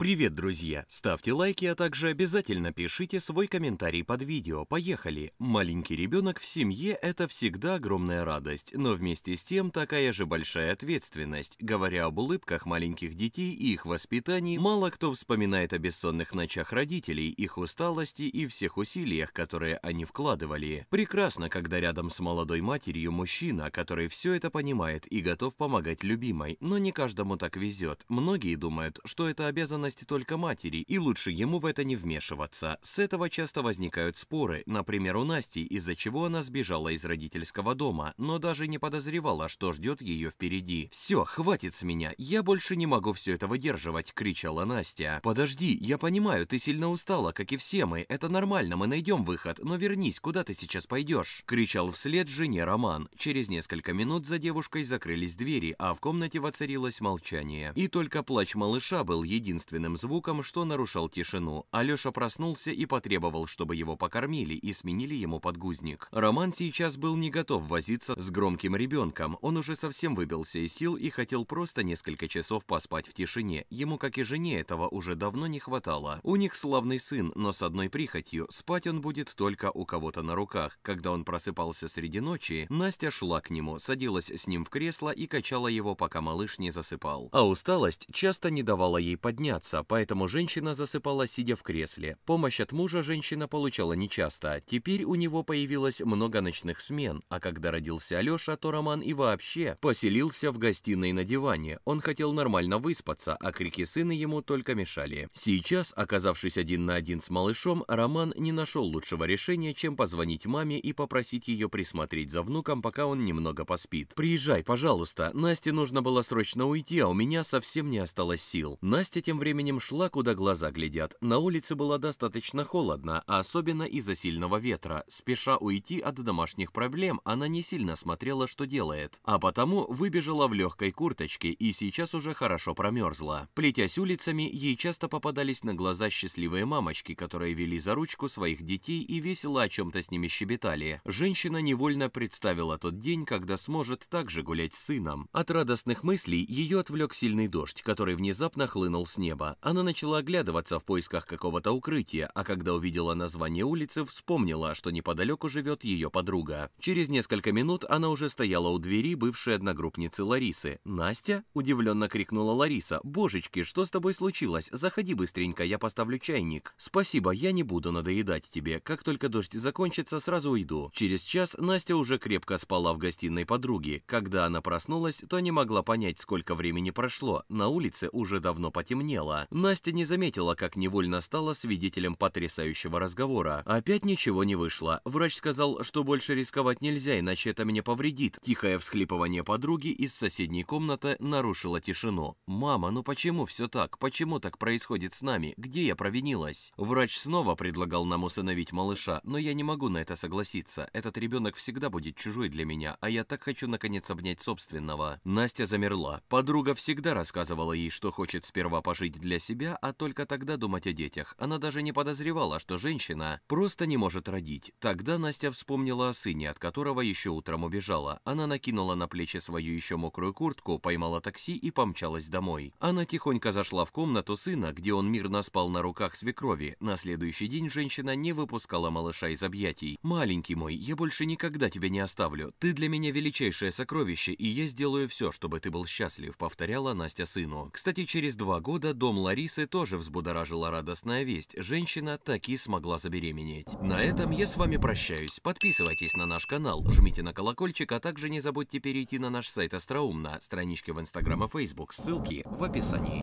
Привет, друзья! Ставьте лайки, а также обязательно пишите свой комментарий под видео. Поехали! Маленький ребенок в семье – это всегда огромная радость, но вместе с тем такая же большая ответственность. Говоря об улыбках маленьких детей и их воспитании, мало кто вспоминает о бессонных ночах родителей, их усталости и всех усилиях, которые они вкладывали. Прекрасно, когда рядом с молодой матерью мужчина, который все это понимает и готов помогать любимой, но не каждому так везет. Многие думают, что это обязанность обязанности только матери, и лучше ему в это не вмешиваться. С этого часто возникают споры, например, у Насти, из-за чего она сбежала из родительского дома, но даже не подозревала, что ждет ее впереди. «Все, хватит с меня, я больше не могу все это выдерживать», — кричала Настя. «Подожди, я понимаю, ты сильно устала, как и все мы, это нормально, мы найдем выход, но вернись, куда ты сейчас пойдешь?» — кричал вслед жене Роман. Через несколько минут за девушкой закрылись двери, а в комнате воцарилось молчание. И только плач малыша был единственным единственным звуком, что нарушал тишину. Алёша проснулся и потребовал, чтобы его покормили и сменили ему подгузник. Роман сейчас был не готов возиться с громким ребенком. Он уже совсем выбился из сил и хотел просто несколько часов поспать в тишине. Ему, как и жене, этого уже давно не хватало. У них славный сын, но с одной прихотью. Спать он будет только у кого-то на руках. Когда он просыпался среди ночи, Настя шла к нему, садилась с ним в кресло и качала его, пока малыш не засыпал. А усталость часто не давала ей подняться отца, поэтому женщина засыпала, сидя в кресле. Помощь от мужа женщина получала нечасто. Теперь у него появилось много ночных смен, а когда родился Алеша, то Роман и вообще поселился в гостиной на диване. Он хотел нормально выспаться, а крики сына ему только мешали. Сейчас, оказавшись один на один с малышом, Роман не нашел лучшего решения, чем позвонить маме и попросить ее присмотреть за внуком, пока он немного поспит. «Приезжай, пожалуйста. Насте нужно было срочно уйти, а у меня совсем не осталось сил». Настя тем временем временем шла, куда глаза глядят. На улице было достаточно холодно, а особенно из-за сильного ветра. Спеша уйти от домашних проблем, она не сильно смотрела, что делает. А потому выбежала в легкой курточке и сейчас уже хорошо промерзла. Плетясь улицами, ей часто попадались на глаза счастливые мамочки, которые вели за ручку своих детей и весело о чем-то с ними щебетали. Женщина невольно представила тот день, когда сможет также гулять с сыном. От радостных мыслей ее отвлек сильный дождь, который внезапно хлынул с неба она начала оглядываться в поисках какого-то укрытия, а когда увидела название улицы, вспомнила, что неподалеку живет ее подруга. Через несколько минут она уже стояла у двери бывшей одногруппницы Ларисы. «Настя?» – удивленно крикнула Лариса. «Божечки, что с тобой случилось? Заходи быстренько, я поставлю чайник». «Спасибо, я не буду надоедать тебе. Как только дождь закончится, сразу уйду». Через час Настя уже крепко спала в гостиной подруги. Когда она проснулась, то не могла понять, сколько времени прошло. На улице уже давно потемнело. Настя не заметила, как невольно стала свидетелем потрясающего разговора. Опять ничего не вышло. Врач сказал, что больше рисковать нельзя, иначе это меня повредит. Тихое всхлипывание подруги из соседней комнаты нарушило тишину. «Мама, ну почему все так? Почему так происходит с нами? Где я провинилась?» Врач снова предлагал нам усыновить малыша, но я не могу на это согласиться. Этот ребенок всегда будет чужой для меня, а я так хочу наконец обнять собственного. Настя замерла. Подруга всегда рассказывала ей, что хочет сперва пожить для для себя, а только тогда думать о детях. Она даже не подозревала, что женщина просто не может родить. Тогда Настя вспомнила о сыне, от которого еще утром убежала. Она накинула на плечи свою еще мокрую куртку, поймала такси и помчалась домой. Она тихонько зашла в комнату сына, где он мирно спал на руках свекрови. На следующий день женщина не выпускала малыша из объятий. «Маленький мой, я больше никогда тебя не оставлю. Ты для меня величайшее сокровище, и я сделаю все, чтобы ты был счастлив», повторяла Настя сыну. Кстати, через два года дом Ларисы тоже взбудоражила радостная весть. Женщина так и смогла забеременеть. На этом я с вами прощаюсь. Подписывайтесь на наш канал, жмите на колокольчик, а также не забудьте перейти на наш сайт Остроумно, странички в Инстаграм и Фейсбук, ссылки в описании.